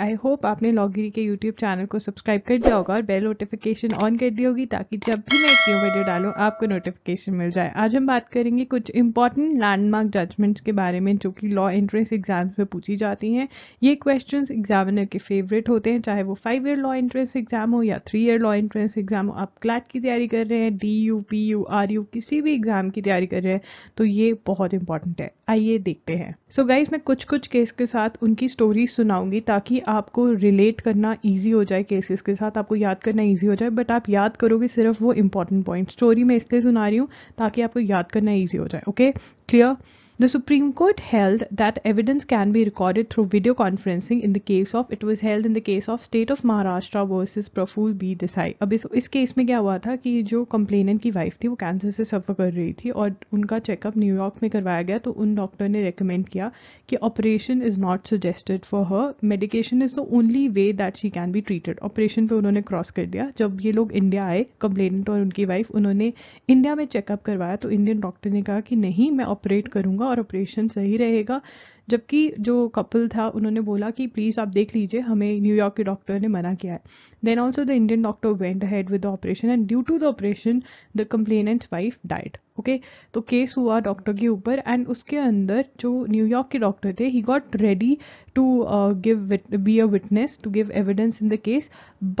I hope आपने लॉगिरी के YouTube channel को सब्सक्राइब कर दिया होगा और बेल नोटिफिकेशन ऑन कर दी होगी ताकि जब भी मैं एक न्यू वीडियो डालूँ आपको नोटिफिकेशन मिल जाए आज हम बात करेंगे कुछ इंपॉर्टेंट लैंडमार्क जजमेंट्स के बारे में जो कि लॉ एंट्रेंस एग्जाम्स में पूछी जाती हैं ये क्वेश्चन एग्जामिनर के फेवरेट होते हैं चाहे वो five year law entrance exam हो या three year law entrance exam हो आप क्लैट की तैयारी कर रहे हैं D U P U R U किसी भी एग्जाम की तैयारी कर रहे हैं तो ये बहुत इंपॉर्टेंट है आइए देखते हैं सो so गाइज मैं कुछ कुछ केस के साथ उनकी स्टोरी सुनाऊंगी ताकि आपको रिलेट करना ईजी हो जाए केसेस के साथ आपको याद करना ईजी हो जाए बट आप याद करोगे सिर्फ वो इंपॉर्टेंट पॉइंट स्टोरी मैं इसलिए सुना रही हूँ ताकि आपको याद करना ईजी हो जाए okay clear The Supreme Court held that evidence can be recorded through video conferencing in the case of it was held in the case of state of Maharashtra versus Praful B Desai अब इस इस case में क्या हुआ था कि जो complainant की वाइफ थी वो कैंसर से सफ़र कर रही थी और उनका चेकअप न्यूयॉर्क में करवाया गया तो उन डॉक्टर ने रिकमेंड किया कि operation is not suggested for her medication is the only way that she can be treated operation पे उन्होंने क्रॉस कर दिया जब ये लोग इंडिया आए कंप्लेनेंट और उनकी वाइफ उन्होंने इंडिया में चेकअप करवाया तो इंडियन डॉक्टर ने कहा कि नहीं मैं ऑपरेट करूँगा होगा और ऑपरेशन सही रहेगा जबकि जो कपल था उन्होंने बोला कि प्लीज़ आप देख लीजिए हमें न्यूयॉर्क के डॉक्टर ने मना किया है then also the Indian doctor went head with the operation and due to the operation the complainant wife died okay तो केस हुआ डॉक्टर के ऊपर एंड उसके अंदर जो न्यूयॉर्क के डॉक्टर थे he got ready to give be a witness to give evidence in the case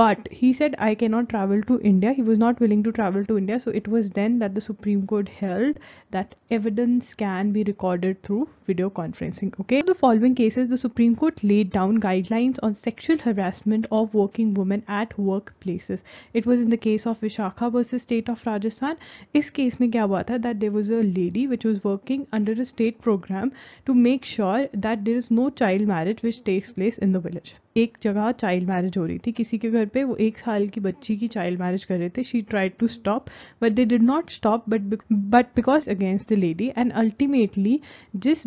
but he said I can not travel to India he was not willing to travel to India so it was then that the Supreme Court held that evidence can be recorded through video conferencing Okay, in the following cases, the Supreme Court laid down guidelines on sexual harassment of working women at workplaces. It was in the case of Vishakha versus state of Rajasthan. Is case mein kya hua tha that there was a lady which was working under a state program to make sure that there is no child marriage which takes place in the village. एक जगह child marriage हो रही थी किसी के घर पे वो एक साल की बच्ची की चाइल्ड मैरिज कर रहे थे she tried to stop but they did not stop but but because against the lady and ultimately जिस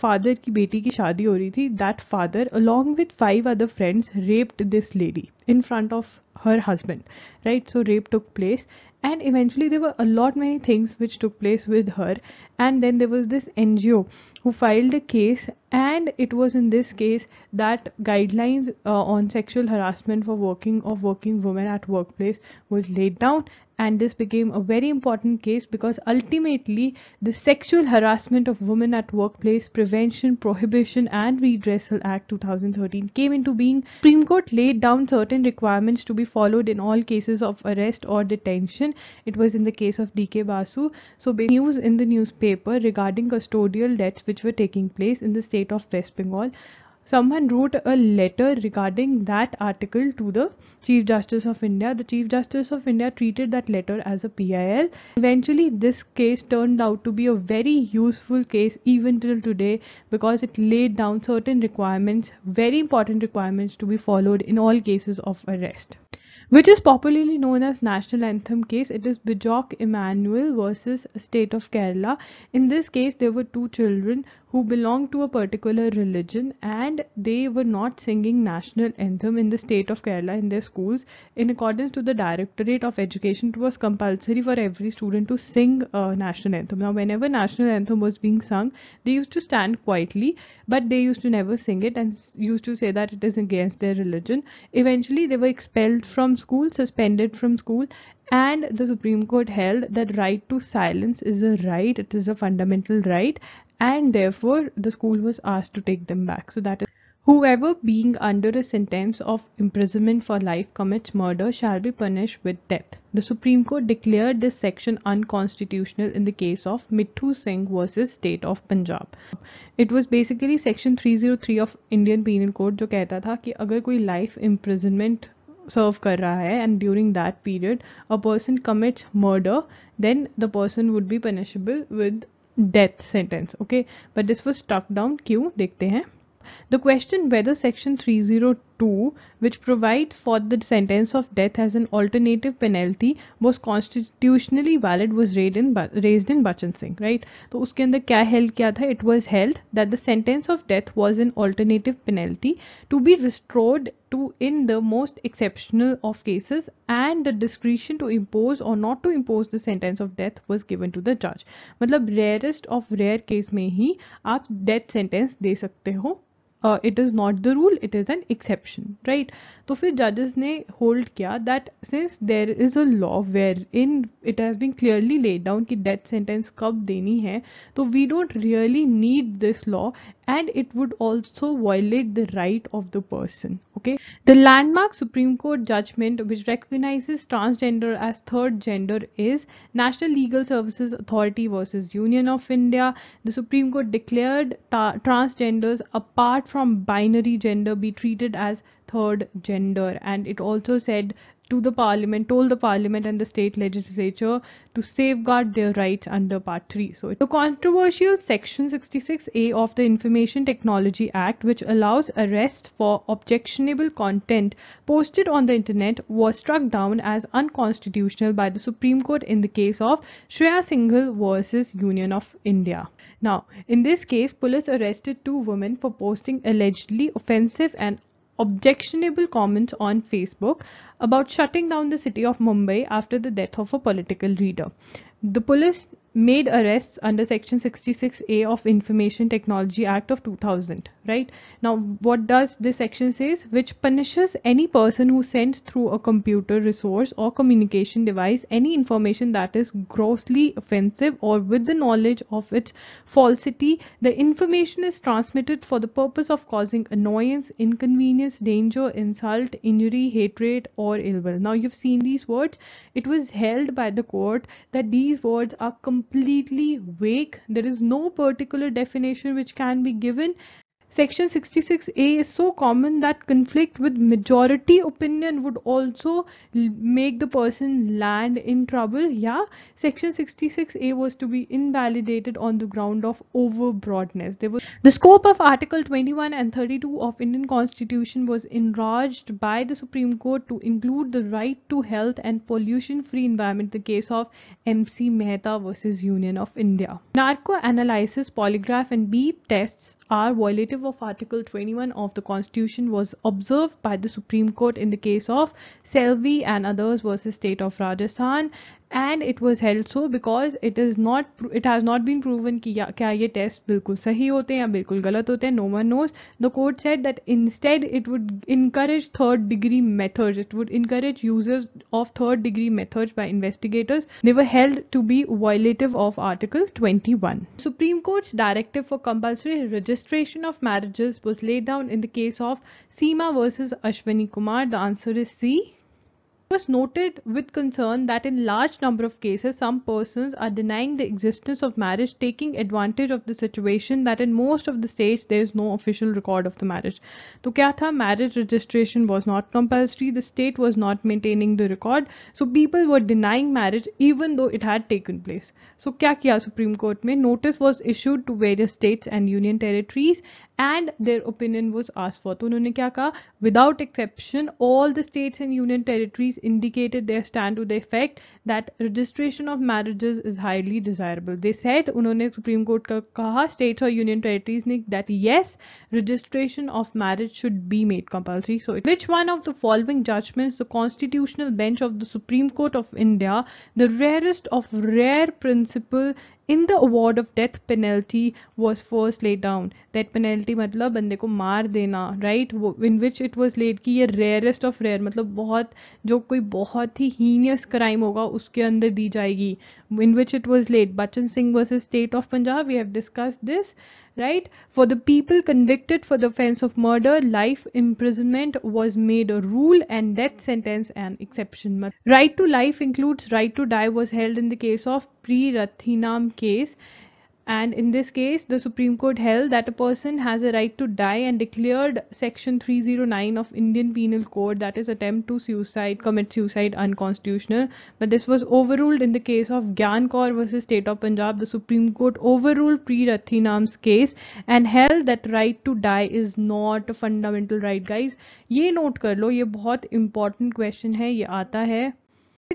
फादर की बेटी की शादी हो रही थी that father along with five other friends raped this lady in front of her husband right so rape took place and eventually there were a lot many things which took place with her and then there was this ngo who filed a case and it was in this case that guidelines uh, on sexual harassment for working of working women at workplace was laid down and this became a very important case because ultimately the sexual harassment of women at workplace prevention prohibition and redressal act 2013 came into being supreme court laid down certain requirements to be followed in all cases of arrest or detention it was in the case of dk basu so news in the newspaper regarding custodial deaths which were taking place in the state of west bengal someone wrote a letter regarding that article to the Chief Justice of India. The Chief Justice of India treated that letter as a PIL. Eventually, this case turned out to be a very useful case even till today because it laid down certain requirements, very important requirements to be followed in all cases of arrest which is popularly known as national anthem case. It is Bijok Emmanuel versus state of Kerala. In this case, there were two children who belonged to a particular religion and they were not singing national anthem in the state of Kerala in their schools. In accordance to the Directorate of Education, it was compulsory for every student to sing uh, national anthem. Now, whenever national anthem was being sung, they used to stand quietly, but they used to never sing it and used to say that it is against their religion. Eventually, they were expelled from school, suspended from school, and the Supreme Court held that right to silence is a right, it is a fundamental right, and therefore the school was asked to take them back. So that is whoever being under a sentence of imprisonment for life commits murder shall be punished with death. The Supreme Court declared this section unconstitutional in the case of Mithu Singh versus State of Punjab. It was basically section 303 of Indian Penal Code जो कहता था कि अगर life imprisonment सर्व कर रहा है and during that period a person commits murder then the person would be punishable with death sentence okay but this was struck down क्यों देखते हैं the question whether section three zero 2, which provides for the sentence of death as an alternative penalty, was constitutionally valid was raised in raised in Bachchan Singh, right? तो उसके अंदर क्या held किया था? It was held that the sentence of death was an alternative penalty to be restored to in the most exceptional of cases and the discretion to impose or not to impose the sentence of death was given to the judge मतलब rarest of rare case में ही आप death sentence दे सकते हो it is not the rule it is an exception right तो फिर जजेस ने होल्ड किया that since there is a law where in it has been clearly laid down कि डेथ सेंटेंस कब देनी है तो we don't really need this law and it would also violate the right of the person okay the landmark supreme court judgment which recognizes transgender as third gender is national legal services authority versus union of india the supreme court declared transgenders apart from binary gender be treated as third gender and it also said to the parliament, told the parliament and the state legislature to safeguard their rights under Part 3. So the controversial Section 66A of the Information Technology Act, which allows arrest for objectionable content posted on the internet, was struck down as unconstitutional by the Supreme Court in the case of Shreya Singhal versus Union of India. Now, in this case, police arrested two women for posting allegedly offensive and objectionable comments on Facebook about shutting down the city of Mumbai after the death of a political leader. The police made arrests under section 66a of information technology act of 2000 right now what does this section says which punishes any person who sends through a computer resource or communication device any information that is grossly offensive or with the knowledge of its falsity the information is transmitted for the purpose of causing annoyance inconvenience danger insult injury hatred or ill will now you've seen these words it was held by the court that these words are completely completely vague. There is no particular definition which can be given Section 66A is so common that conflict with majority opinion would also make the person land in trouble. Yeah, Section 66A was to be invalidated on the ground of overbroadness. There was the scope of Article 21 and 32 of Indian Constitution was enlarged by the Supreme Court to include the right to health and pollution-free environment. The case of MC Mehta versus Union of India. Narco analysis, polygraph, and beep tests are violative of Article 21 of the Constitution was observed by the Supreme Court in the case of Selvi and others versus State of Rajasthan and it was held so because it is not it has not been proven kya ye test bilkul sahi hote hain ya bilkul galat no one knows the court said that instead it would encourage third degree methods it would encourage users of third degree methods by investigators they were held to be violative of article 21 supreme court's directive for compulsory registration of marriages was laid down in the case of seema versus ashwini kumar the answer is c it was noted with concern that in large number of cases some persons are denying the existence of marriage taking advantage of the situation that in most of the states there is no official record of the marriage to kya tha marriage registration was not compulsory the state was not maintaining the record so people were denying marriage even though it had taken place so kya kiya supreme court mein notice was issued to various states and union territories and their opinion was ask for तो उन्होंने क्या कहा without exception all the states and union territories indicated their stand to the effect that registration of marriages is highly desirable they said उन्होंने Supreme Court का कहा states और union territories ने that yes registration of marriage should be made compulsory so which one of the following judgments the constitutional bench of the Supreme Court of India the rarest of rare principle in the award of death penalty was first laid down death penalty मतलब बंदे को मार देना right in which it was laid कि ये rarest of rare मतलब बहुत जो कोई बहुत ही हीनियस क्राइम होगा उसके अंदर दी जाएगी in which it was laid Bachan Singh versus state of Punjab we have discuss this right for the people convicted for the offense of murder life imprisonment was made a rule and death sentence an exception right to life includes right to die was held in the case of pre rathinam case and in this case, the Supreme Court held that a person has a right to die and declared Section 309 of Indian Penal Code, that is attempt to suicide, commit suicide unconstitutional. But this was overruled in the case of Gyan Kaur versus State of Punjab. The Supreme Court overruled Pre Rathinam's case and held that right to die is not a fundamental right, guys. ये note कर लो ये बहुत important question है ये आता है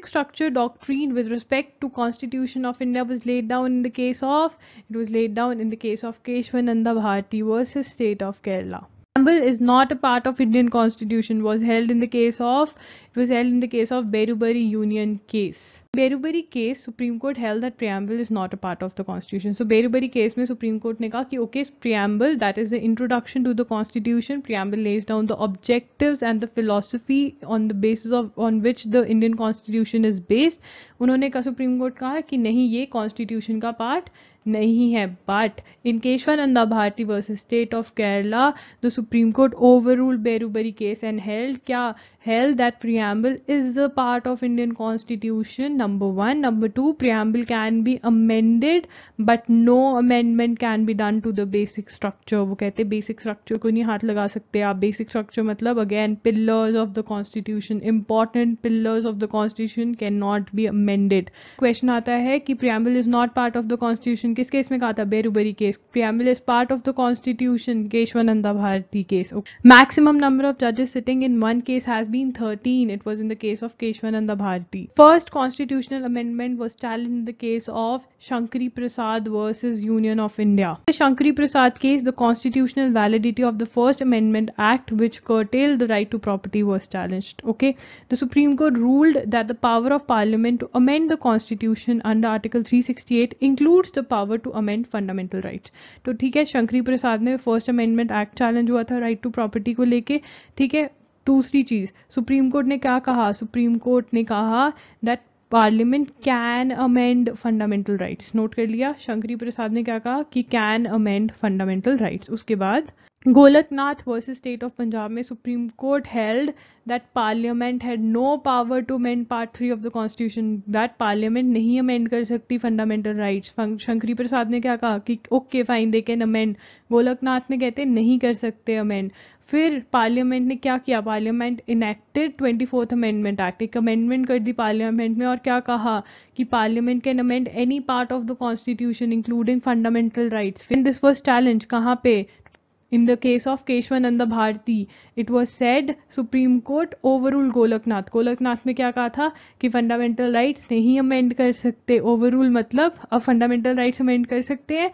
basic structure doctrine with respect to constitution of India was laid down in the case of it was laid down in the case of Keshwananda Bharti versus state of Kerala preamble is not a part of Indian constitution was held in the case of it was held in the case of Beruberi Union case. Berubari case Supreme Court held that preamble is not a part of the constitution so Berubari case में Supreme Court ने कहा कि okay preamble that is the introduction to the constitution preamble lays down the objectives and the philosophy on the basis of on which the Indian constitution is based उन्होंने कहा supreme court कहा कि नहीं ये constitution का part नहीं है but in Kesavananda Bharati versus state of Kerala the Supreme Court overrule Berubari case and held क्या held that preamble is a part of Indian constitution number one number two preamble can be amended but no amendment can be done to the basic structure वो कहते basic structure को नहीं हाथ लगा सकते आप basic structure मतलब again pillars of the constitution important pillars of the constitution can not be amended question आता है कि preamble is not part of the constitution In किस case? में कहा case? Berubari case preamble is part of the constitution Kesavananda Bharati case maximum number of जजेस sitting in one case has been 13 it was in the case of Keshwananda Bharti. First constitutional amendment was challenged in the case of Shankari Prasad versus Union of India. In the Shankari Prasad case, the constitutional validity of the First Amendment Act which curtailed the right to property was challenged. Okay, the Supreme Court ruled that the power of parliament to amend the constitution under Article 368 includes the power power to amend fundamental right तो ठीक है शंकरी प्रसाद में first amendment act challenge हुआ था right to property को लेके ठीक है दूसरी चीज़ सुप्रीम कोर्ट ने क्या कहा सुप्रीम कोर्ट ने कहा that parliament can amend fundamental rights note कर लिया शंकरी प्रसाद ने क्या कहा कि कैन अमेंड फंडामेंटल राइट्स उसके बाद Golaknath versus state of Punjab में Supreme Court held that parliament had no power to amend part three of the constitution that parliament नहीं अमेंड कर सकती फंडामेंटल राइट्स शंकरी प्रसाद ने क्या कहा कि okay fine they can amend Golaknath ने कहते नहीं कर सकते अमेंड फिर पार्लियामेंट ने क्या किया parliament enacted twenty fourth amendment act एक अमेंडमेंट कर दी पार्लियामेंट में और क्या कहा कि parliament can amend any part of the constitution including fundamental rights फिर दिस वॉज चैलेंज कहाँ पे In the case of Keshwananda Bharti, it was said Supreme Court overruled Golaknath Golaknath में क्या कहा था कि फंडामेंटल राइट नहीं अमेंड कर सकते ओवररूल मतलब अब फंडामेंटल राइट अमेंड कर सकते हैं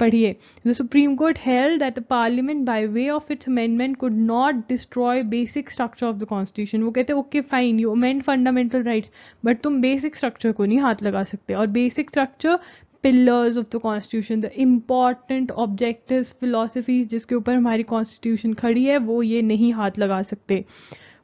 पढ़िए the Supreme Court held that the parliament by way of its amendment could not destroy basic structure of the constitution वो कहते हैं okay fine you amend fundamental right but तुम बेसिक स्ट्रक्चर को नहीं हाथ लगा सकते और basic structure pillars of the constitution the important objective philosophies जिसके ऊपर हमारी कॉन्स्टिट्यूशन खड़ी है वो ये नहीं हाथ लगा सकते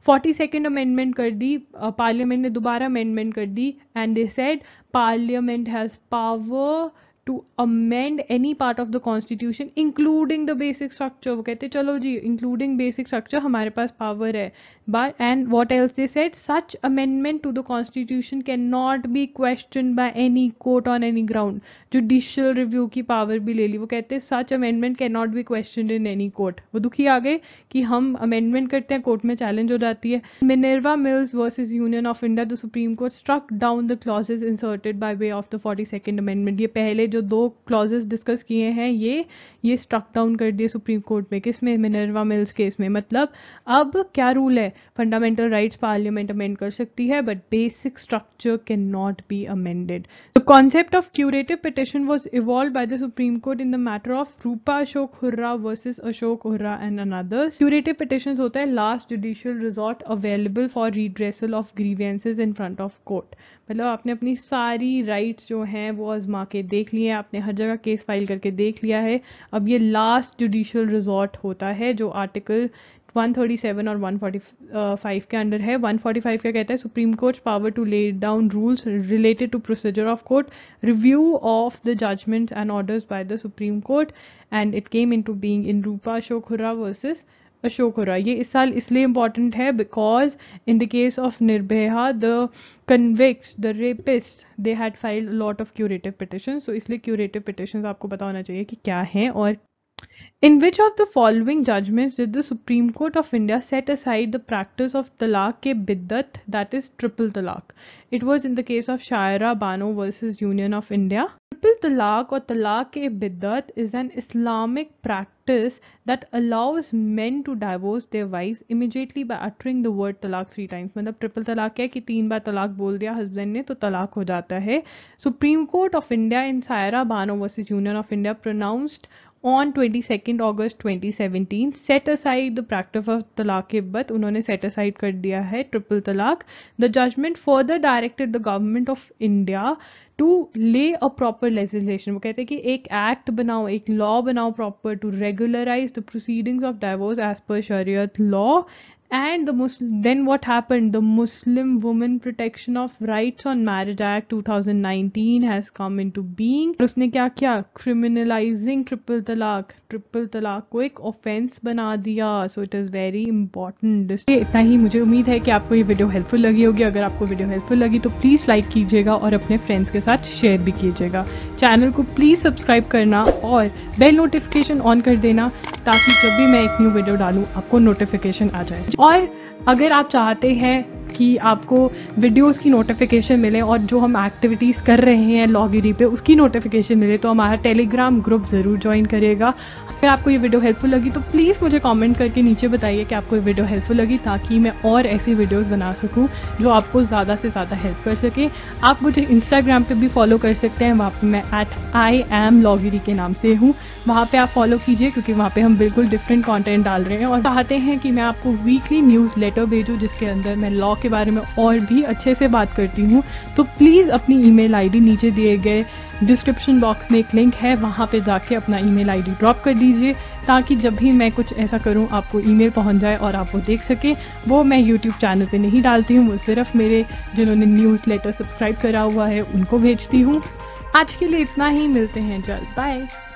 फोर्टी सेकेंड अमेंडमेंट कर दी पार्लियामेंट ने दोबारा अमेंडमेंट कर दी and they said parliament has power to amend any part of the constitution including the basic structure वो कहते चलो जी इंक्लूडिंग बेसिक स्ट्रक्चर हमारे पास पावर है बार and what else they said such amendment to the constitution can not be question by any court on any ground judicial review की power भी ले ली वो कहते हैं such amendment can not be question in any court वो दुखी आ गए कि हम अमेंडमेंट करते हैं कोर्ट में चैलेंज हो जाती है Minerva Mills versus Union of India the Supreme Court struck down the clauses inserted by way of the forty second amendment ये पहले जो जो दो क्लॉजेस डिस्कस किए हैं ये ये स्ट्रक डाउन कर दिए सुप्रीम कोर्ट में किस में मिनरवा मिल्स केस में मतलब अब क्या रूल है फंडामेंटल राइट्स पार्लियामेंट अमेंड कर सकती है but basic structure can not be amended the concept of curative petition was evolve by the Supreme Court in the matter of Rupa Ashok Hurra versus Ashok Hurra and anothers curative petition होता है last judicial resort available for redressal of grievances in front of court मतलब आपने अपनी सारी rights जो हैं वो आजमा के देख लिए है आपने हर जगह केस फाइल करके देख लिया है अब ये लास्ट जुडिशल रिजॉर्ट होता है जो आर्टिकल 137 और 145 के अंडर है 145 क्या कहता है Supreme Court power to lay down rules related to procedure of court review of the judgments and orders by the Supreme Court and it came into being in Rupa शोखुरा वर्सेस अशोक हो रहा है ये इस साल इसलिए इम्पॉर्टेंट है because in the case of Nirbhaya the convicts the rapist they had filed lot of curative petition so इसलिए क्यूरेटिव पिटिशन आपको पता होना चाहिए कि क्या है और in which of the following judgment did the Supreme Court of India set aside the practice of talaq के biddat that is triple talaq it was in the case of Shayara Bano versus Union of India Triple talaq or talaq-e-bidat is an Islamic practice that allows men to divorce their wives immediately by uttering the word talaq three times. मतलब triple talaq है कि तीन बार तलाक बोल दिया husband ने तो तलाक हो जाता है Supreme Court of India in Saira Bano versus Union of India pronounced on 22nd August 2017 set aside the practice of talaq ibbat उन्होंने set aside कर दिया है triple talaq the judgment further directed the government of India to lay a proper legislation वो कहते हैं कि एक act बनाओ एक लॉ बनाओ proper to regularise the proceedings of divorce as per Shariat law and the Muslim then what happen the Muslim women protection of rights on marriage act two thousand nineteen has come into being उसने क्या किया क्रिमिनलाइजिंग triple तलाक triple तलाक को एक offence बना दिया so it is very important इतना ही मुझे उम्मीद है कि आपको ये वीडियो हेल्पफुल लगी होगी अगर आपको वीडियो हेल्पफुल लगी तो प्लीज़ लाइक कीजिएगा और अपने फ्रेंड्स के साथ शेयर भी कीजिएगा चैनल को प्लीज़ सब्सक्राइब करना और बेल नोटिफिकेशन ऑन कर देना ताकि जब भी मैं एक न्यू वीडियो डालूँ आपको नोटिफिकेशन आ जाए और अगर आप चाहते हैं कि आपको वीडियोस की नोटिफिकेशन मिले और जो हम एक्टिविटीज़ कर रहे हैं लॉगिरी पे उसकी नोटिफिकेशन मिले तो हमारा टेलीग्राम ग्रुप ज़रूर ज्वाइन करिएगा अगर आपको ये वीडियो हेल्पफुल लगी तो प्लीज़ मुझे कमेंट करके नीचे बताइए कि आपको ये वीडियो हेल्पफुल लगी ताकि मैं और ऐसी वीडियोस बना सकूं जो आपको ज़्यादा से ज़्यादा हेल्प कर सके आप मुझे इंस्टाग्राम पे भी फॉलो कर सकते हैं वहाँ पे मैं एट आई एम लॉगिरी के नाम से हूँ वहाँ पे आप फॉलो कीजिए क्योंकि वहाँ पर हम बिल्कुल डिफरेंट कॉन्टेंट डाल रहे हैं और चाहते हैं कि मैं आपको वीकली न्यूज़ लेटर भेजूँ जिसके अंदर मैं लॉ के बारे में और भी अच्छे से बात करती हूँ तो प्लीज़ अपनी ईमेल आईडी नीचे दिए गए डिस्क्रिप्शन बॉक्स में एक लिंक है वहाँ पे जाके अपना ईमेल आईडी ड्रॉप कर दीजिए ताकि जब भी मैं कुछ ऐसा करूँ आपको ईमेल पहुँच जाए और आप वो देख सकें वो मैं यूट्यूब चैनल पे नहीं डालती हूँ वो सिर्फ मेरे जिन्होंने न्यूज़ लेटर सब्सक्राइब करा हुआ है उनको भेजती हूँ आज के लिए इतना ही मिलते हैं जल्द बाय